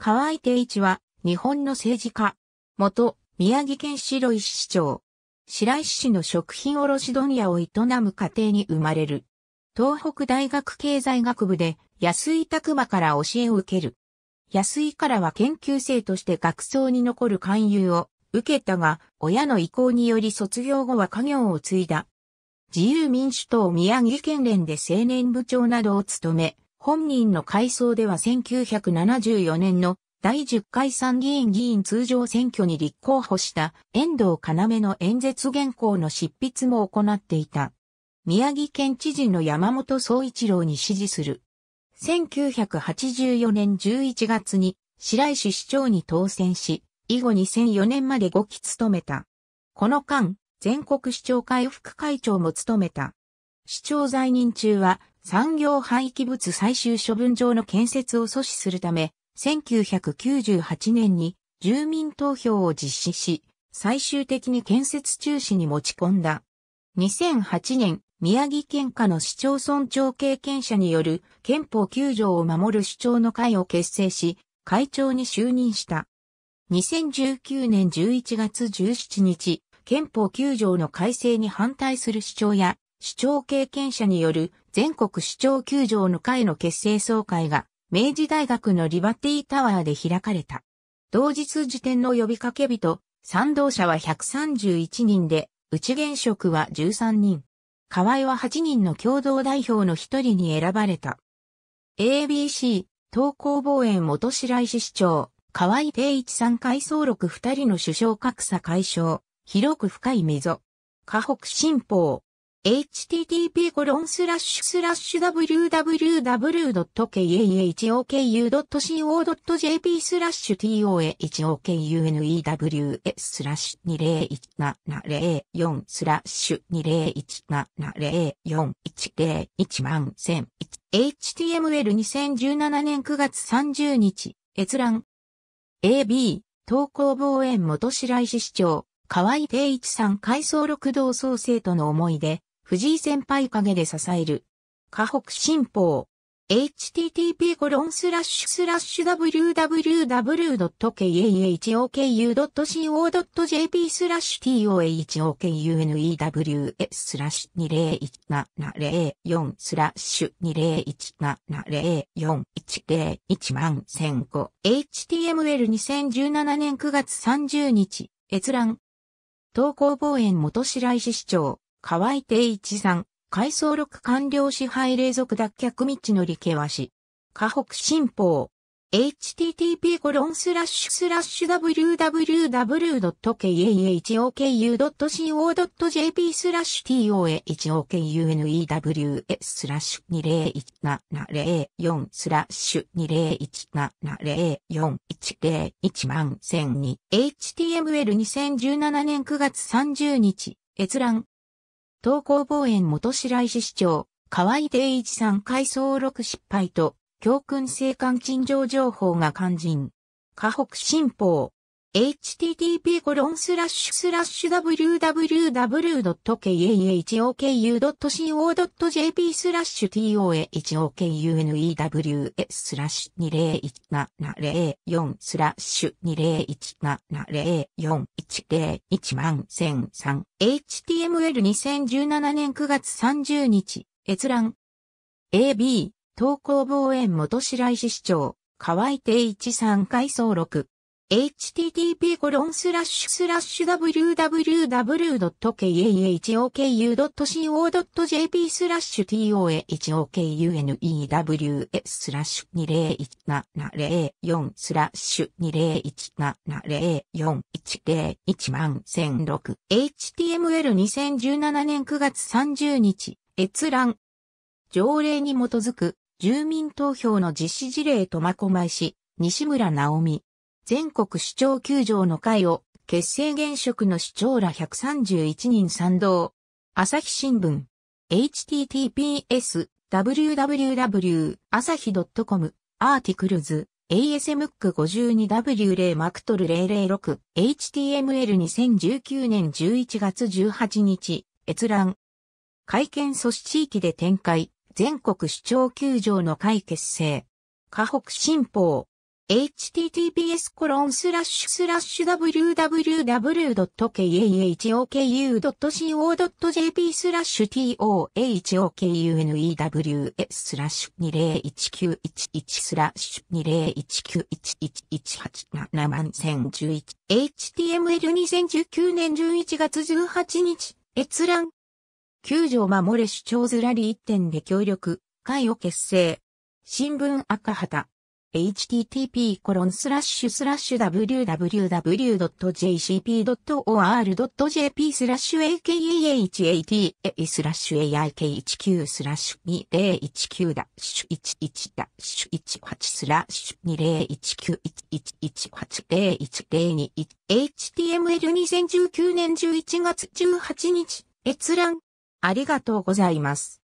河合定一は、日本の政治家。元、宮城県白石市長。白石市の食品卸問屋を営む家庭に生まれる。東北大学経済学部で安井拓馬から教えを受ける。安井からは研究生として学層に残る勧誘を受けたが、親の意向により卒業後は家業を継いだ。自由民主党宮城県連で青年部長などを務め、本人の回想では1974年の第10回参議院議員通常選挙に立候補した遠藤要の演説原稿の執筆も行っていた。宮城県知事の山本総一郎に支持する。1984年11月に白石市長に当選し、以後2004年まで5期務めた。この間、全国市長会副会長も務めた。市長在任中は産業廃棄物最終処分場の建設を阻止するため、1998年に住民投票を実施し、最終的に建設中止に持ち込んだ。2008年、宮城県下の市町村長経験者による憲法9条を守る主張の会を結成し、会長に就任した。2019年11月17日、憲法9条の改正に反対する主張や、市長経験者による全国市長球場の会の結成総会が明治大学のリバティタワーで開かれた。同日時点の呼びかけ人、賛同者は131人で、内現職は13人。河合は8人の共同代表の一人に選ばれた。ABC、東高防衛元白石市長、河合定一さん回想録二人の首相格差解消、広く深い溝。河北新報、h t t p w w w k a h o k u c o j p スラッシュ t o h o k u n e w s スラッシュ201704スラッシュ2017041011万1001 html2017 年9月30日閲覧 AB 東高望遠元白石市長河合定一さん回想六道創生との思い出藤井先輩陰で支える。河北新報。http w w w k a h o k u c o j p スラッシュ tohokunews スラッシュ201704スラッシュ2017041011万1005 html2017 年9月30日閲覧投稿望遠元白石市長河合定一さん、海藻録完了支配霊俗脱却道のりけわし。河北新報。http コロンスラッシュスラッシュ www.kahoku.co.jp スラッシュ tohokunews スラッシュ201704スラッシュ2017041011万1002 html2017 年9月30日閲覧東高望遠元白石市長、河合定一さん回想録失敗と、教訓生還陳情情報が肝心。河北新報、http://www.kahoku.co.jp スラッシュ toahokunews スラッシュ201704スラッシュ2017041011万1003 html2017 年9月30日閲覧 AB 投稿望遠元白石市長河合定一三階総6 http www.kahoku.co.jp tohokunews a 201704 2017041011 0 0 6 html2017 年9月30日閲覧条例に基づく住民投票の実施事例と苫小牧市西村直美全国市長球場の会を、結成現職の市長ら131人賛同。朝日新聞。https www 朝日 .com アーティクルズ ASMC52W0 マクトル006 HTML2019 年11月18日閲覧会見阻止地域で展開全国市長球場の会結成河北新報 https www.kahoku.co.jp スラッシュ tohokunews スラッシュ20191スラッシュ201911118 7011 html2019 年11月18日閲覧九条守れ主張ずらり一点で協力会を結成新聞赤旗 http://www.jcp.or.jp スラッシュ a k a h a t a スラッシュ aik19 スラッシュ2019 11 18スラッシュ201911180102 html2019 年11月18日閲覧ありがとうございます。